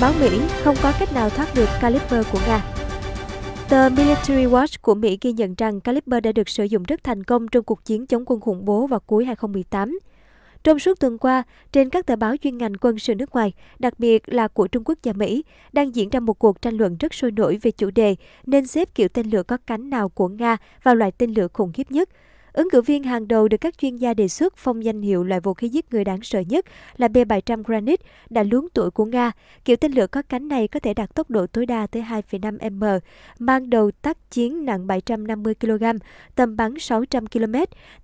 Báo Mỹ không có cách nào thoát được caliper của Nga Tờ Military Watch của Mỹ ghi nhận rằng caliper đã được sử dụng rất thành công trong cuộc chiến chống quân khủng bố vào cuối 2018. Trong suốt tuần qua, trên các tờ báo chuyên ngành quân sự nước ngoài, đặc biệt là của Trung Quốc và Mỹ, đang diễn ra một cuộc tranh luận rất sôi nổi về chủ đề nên xếp kiểu tên lửa có cánh nào của Nga vào loại tên lửa khủng khiếp nhất – Ứng cử viên hàng đầu được các chuyên gia đề xuất phong danh hiệu loại vũ khí giết người đáng sợ nhất là B-700 Granit đã luống tuổi của Nga. Kiểu tên lửa có cánh này có thể đạt tốc độ tối đa tới 2,5 m, mang đầu tác chiến nặng 750 kg, tầm bắn 600 km.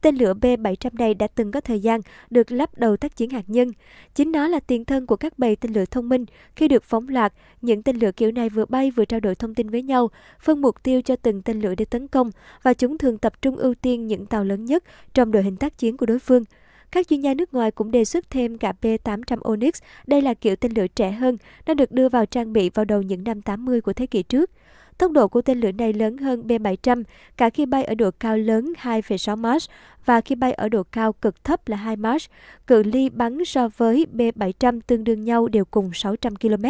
Tên lửa B-700 này đã từng có thời gian được lắp đầu tác chiến hạt nhân. Chính nó là tiền thân của các bầy tên lửa thông minh. Khi được phóng loạt, những tên lửa kiểu này vừa bay vừa trao đổi thông tin với nhau, phân mục tiêu cho từng tên lửa để tấn công và chúng thường tập trung ưu tiên những tàu tàu lớn nhất trong đội hình tác chiến của đối phương. Các chuyên gia nước ngoài cũng đề xuất thêm cả P-800 Onyx, đây là kiểu tên lửa trẻ hơn, đã được đưa vào trang bị vào đầu những năm 80 của thế kỷ trước. Tốc độ của tên lửa này lớn hơn B-700, cả khi bay ở độ cao lớn 2,6 Mach và khi bay ở độ cao cực thấp là 2 Mach, cự ly bắn so với B-700 tương đương nhau đều cùng 600 km,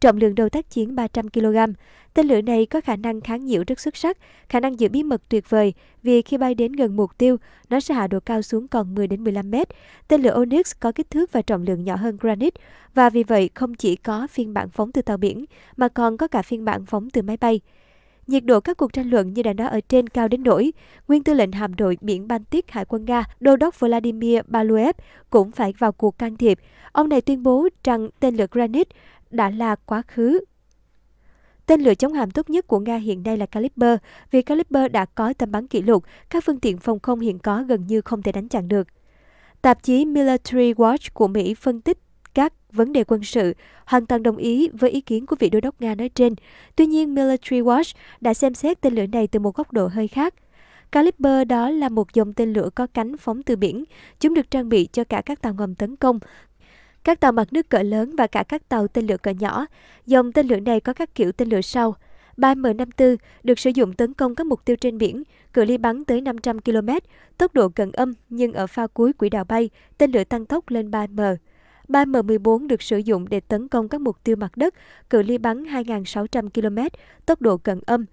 trọng lượng đầu tác chiến 300 kg. Tên lửa này có khả năng kháng nhiễu rất xuất sắc, khả năng giữ bí mật tuyệt vời vì khi bay đến gần mục tiêu, nó sẽ hạ độ cao xuống còn 10 đến 15 m. Tên lửa Onyx có kích thước và trọng lượng nhỏ hơn Granite và vì vậy không chỉ có phiên bản phóng từ tàu biển mà còn có cả phiên bản phóng từ máy bay. Nhiệt độ các cuộc tranh luận như đã nói ở trên cao đến nỗi, nguyên tư lệnh hạm đội biển Baltic Hải quân Nga, đô đốc Vladimir Baluev cũng phải vào cuộc can thiệp. Ông này tuyên bố rằng tên lửa granite đã là quá khứ Tên lửa chống hạm tốt nhất của Nga hiện nay là Caliber, vì Caliber đã có tầm bắn kỷ lục, các phương tiện phòng không hiện có gần như không thể đánh chặn được. Tạp chí Military Watch của Mỹ phân tích các vấn đề quân sự, hoàn toàn đồng ý với ý kiến của vị đô đốc Nga nói trên. Tuy nhiên, Military Watch đã xem xét tên lửa này từ một góc độ hơi khác. Caliber đó là một dòng tên lửa có cánh phóng từ biển. Chúng được trang bị cho cả các tàu ngầm tấn công, các tàu mặt nước cỡ lớn và cả các tàu tên lửa cỡ nhỏ. Dòng tên lửa này có các kiểu tên lửa sau. 3M54 được sử dụng tấn công các mục tiêu trên biển, cự ly bắn tới 500 km, tốc độ gần âm nhưng ở pha cuối quỹ đạo bay, tên lửa tăng tốc lên 3M. Ba M14 được sử dụng để tấn công các mục tiêu mặt đất, cự ly bắn 2.600 km, tốc độ cận âm.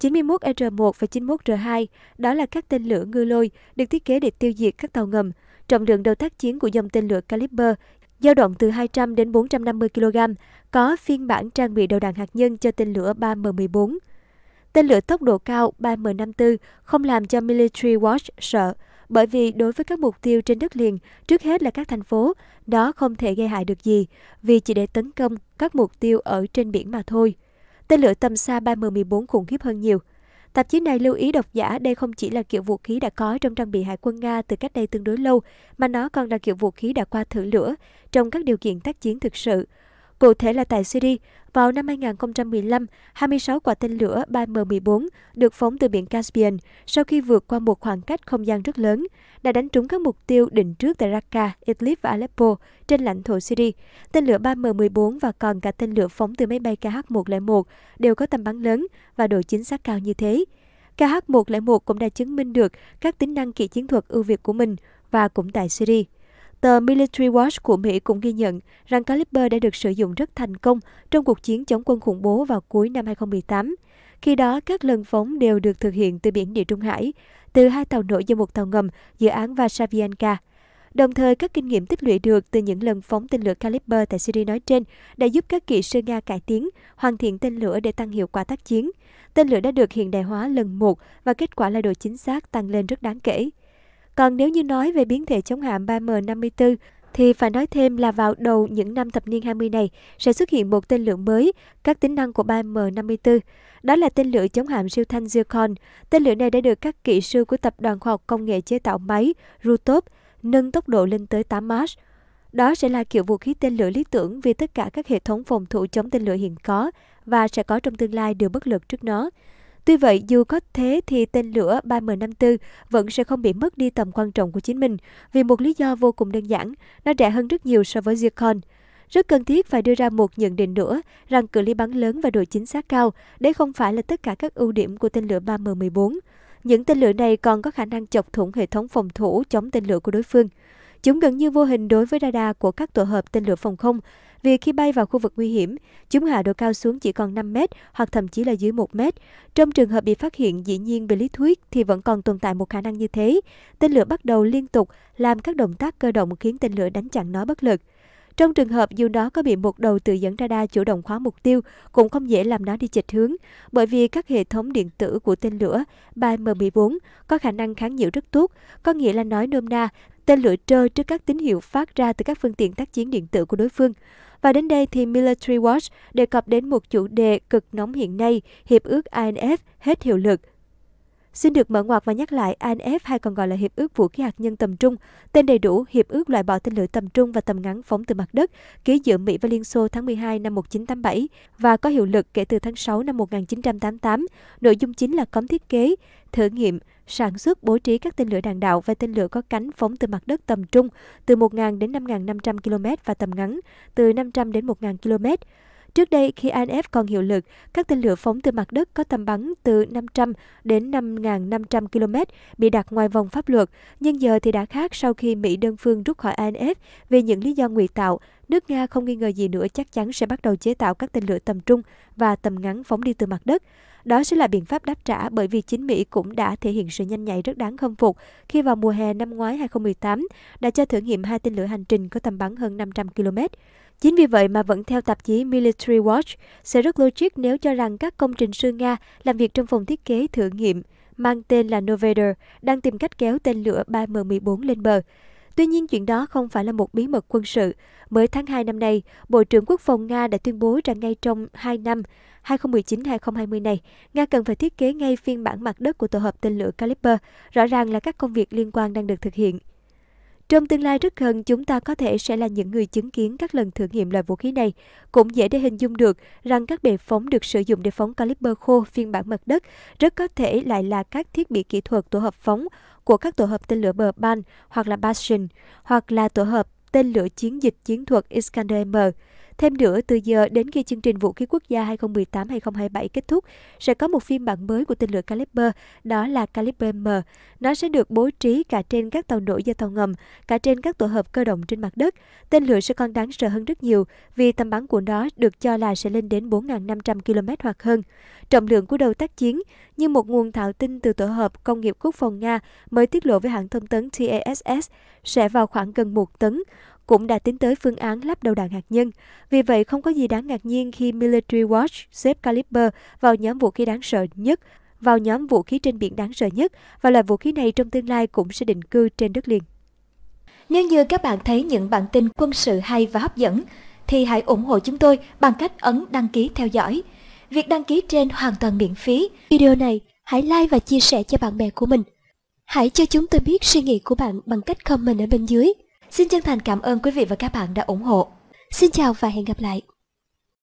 91 R1 và 91 R2, đó là các tên lửa ngư lôi được thiết kế để tiêu diệt các tàu ngầm. Trọng lượng đầu tác chiến của dòng tên lửa Caliber dao động từ 200 đến 450 kg, có phiên bản trang bị đầu đạn hạt nhân cho tên lửa 3M14. Tên lửa tốc độ cao 3M54 không làm cho Military Watch sợ, bởi vì đối với các mục tiêu trên đất liền, trước hết là các thành phố, đó không thể gây hại được gì vì chỉ để tấn công các mục tiêu ở trên biển mà thôi. Tên lửa tầm xa 3M14 khủng khiếp hơn nhiều. Tạp chí này lưu ý độc giả đây không chỉ là kiểu vũ khí đã có trong trang bị hải quân Nga từ cách đây tương đối lâu, mà nó còn là kiểu vũ khí đã qua thử lửa trong các điều kiện tác chiến thực sự, Cụ thể là tại Syria, vào năm 2015, 26 quả tên lửa 3M14 được phóng từ biển Caspian sau khi vượt qua một khoảng cách không gian rất lớn đã đánh trúng các mục tiêu định trước tại Raqqa, Idlib và Aleppo trên lãnh thổ Syria. Tên lửa 3M14 và còn cả tên lửa phóng từ máy bay KH-101 đều có tầm bắn lớn và độ chính xác cao như thế. KH-101 cũng đã chứng minh được các tính năng kỹ chiến thuật ưu việt của mình và cũng tại Syria. Tờ Military Watch của Mỹ cũng ghi nhận rằng Caliber đã được sử dụng rất thành công trong cuộc chiến chống quân khủng bố vào cuối năm 2018. Khi đó, các lần phóng đều được thực hiện từ biển Địa Trung Hải, từ hai tàu nổi và một tàu ngầm, dự án Varsavianka. Đồng thời, các kinh nghiệm tích lũy được từ những lần phóng tên lửa Caliber tại Syria nói trên đã giúp các kỹ sư Nga cải tiến, hoàn thiện tên lửa để tăng hiệu quả tác chiến. Tên lửa đã được hiện đại hóa lần một và kết quả là độ chính xác tăng lên rất đáng kể. Còn nếu như nói về biến thể chống hạm 3M54, thì phải nói thêm là vào đầu những năm thập niên 20 này sẽ xuất hiện một tên lửa mới, các tính năng của 3M54. Đó là tên lửa chống hạm siêu thanh Zircon. Tên lửa này đã được các kỹ sư của Tập đoàn Khoa học Công nghệ chế tạo máy Rutop nâng tốc độ lên tới 8 Mach. Đó sẽ là kiểu vũ khí tên lửa lý tưởng vì tất cả các hệ thống phòng thủ chống tên lửa hiện có và sẽ có trong tương lai đều bất lực trước nó. Tuy vậy, dù có thế thì tên lửa 3M54 vẫn sẽ không bị mất đi tầm quan trọng của chính mình vì một lý do vô cùng đơn giản, nó rẻ hơn rất nhiều so với Zircon. Rất cần thiết phải đưa ra một nhận định nữa rằng cự ly bắn lớn và độ chính xác cao, đấy không phải là tất cả các ưu điểm của tên lửa 3M14. Những tên lửa này còn có khả năng chọc thủng hệ thống phòng thủ chống tên lửa của đối phương. Chúng gần như vô hình đối với radar của các tổ hợp tên lửa phòng không vì khi bay vào khu vực nguy hiểm, chúng hạ độ cao xuống chỉ còn 5 mét hoặc thậm chí là dưới 1 mét. Trong trường hợp bị phát hiện, dĩ nhiên về lý thuyết thì vẫn còn tồn tại một khả năng như thế. Tên lửa bắt đầu liên tục làm các động tác cơ động khiến tên lửa đánh chặn nó bất lực. Trong trường hợp dù nó có bị một đầu tự dẫn radar chủ động khóa mục tiêu, cũng không dễ làm nó đi chệch hướng, bởi vì các hệ thống điện tử của tên lửa bay M14 có khả năng kháng nhiễu rất tốt, có nghĩa là nói nôm na, tên lửa trơ trước các tín hiệu phát ra từ các phương tiện tác chiến điện tử của đối phương. Và đến đây thì Military Watch đề cập đến một chủ đề cực nóng hiện nay, Hiệp ước INF hết hiệu lực Xin được mở ngoặc và nhắc lại, INF hay còn gọi là Hiệp ước Vũ khí hạt nhân tầm trung, tên đầy đủ Hiệp ước loại bỏ tên lửa tầm trung và tầm ngắn phóng từ mặt đất, ký giữa Mỹ và Liên Xô tháng 12 năm 1987 và có hiệu lực kể từ tháng 6 năm 1988. Nội dung chính là cấm thiết kế, thử nghiệm, sản xuất bố trí các tên lửa đạn đạo và tên lửa có cánh phóng từ mặt đất tầm trung từ 1.000 đến 5.500 km và tầm ngắn từ 500 đến 1.000 km. Trước đây, khi INF còn hiệu lực, các tên lửa phóng từ mặt đất có tầm bắn từ 500 đến 5.500 km bị đặt ngoài vòng pháp luật, nhưng giờ thì đã khác sau khi Mỹ đơn phương rút khỏi INF vì những lý do ngụy tạo. Nước Nga không nghi ngờ gì nữa chắc chắn sẽ bắt đầu chế tạo các tên lửa tầm trung và tầm ngắn phóng đi từ mặt đất. Đó sẽ là biện pháp đáp trả bởi vì chính Mỹ cũng đã thể hiện sự nhanh nhạy rất đáng khâm phục khi vào mùa hè năm ngoái 2018 đã cho thử nghiệm hai tên lửa hành trình có tầm bắn hơn 500 km. Chính vì vậy mà vẫn theo tạp chí Military Watch, sẽ rất logic nếu cho rằng các công trình sư Nga làm việc trong phòng thiết kế thử nghiệm mang tên là Novator đang tìm cách kéo tên lửa 3M14 lên bờ. Tuy nhiên, chuyện đó không phải là một bí mật quân sự. Mới tháng 2 năm nay, Bộ trưởng Quốc phòng Nga đã tuyên bố rằng ngay trong 2 năm 2019-2020 này, Nga cần phải thiết kế ngay phiên bản mặt đất của tổ hợp tên lửa Caliber. Rõ ràng là các công việc liên quan đang được thực hiện. Trong tương lai rất gần, chúng ta có thể sẽ là những người chứng kiến các lần thử nghiệm loại vũ khí này. Cũng dễ để hình dung được rằng các bệ phóng được sử dụng để phóng caliber khô phiên bản mặt đất rất có thể lại là các thiết bị kỹ thuật tổ hợp phóng của các tổ hợp tên lửa bờ Ban hoặc là Bastion, hoặc là tổ hợp tên lửa chiến dịch chiến thuật Iskander-M Thêm nữa, từ giờ đến khi chương trình vũ khí quốc gia 2018-2027 kết thúc, sẽ có một phiên bản mới của tên lửa Caliber, đó là Caliber M. Nó sẽ được bố trí cả trên các tàu nổi và tàu ngầm, cả trên các tổ hợp cơ động trên mặt đất. Tên lửa sẽ còn đáng sợ hơn rất nhiều vì tầm bắn của nó được cho là sẽ lên đến 4.500 km hoặc hơn. Trọng lượng của đầu tác chiến, như một nguồn thạo tin từ tổ hợp công nghiệp quốc phòng Nga mới tiết lộ với hãng thông tấn TASS, sẽ vào khoảng gần 1 tấn cũng đã tính tới phương án lắp đầu đạn hạt nhân. Vì vậy, không có gì đáng ngạc nhiên khi Military Watch xếp Caliber vào nhóm vũ khí đáng sợ nhất, vào nhóm vũ khí trên biển đáng sợ nhất và loại vũ khí này trong tương lai cũng sẽ định cư trên đất liền. Nếu như các bạn thấy những bản tin quân sự hay và hấp dẫn, thì hãy ủng hộ chúng tôi bằng cách ấn đăng ký theo dõi. Việc đăng ký trên hoàn toàn miễn phí. Video này hãy like và chia sẻ cho bạn bè của mình. Hãy cho chúng tôi biết suy nghĩ của bạn bằng cách comment ở bên dưới. Xin chân thành cảm ơn quý vị và các bạn đã ủng hộ. Xin chào và hẹn gặp lại.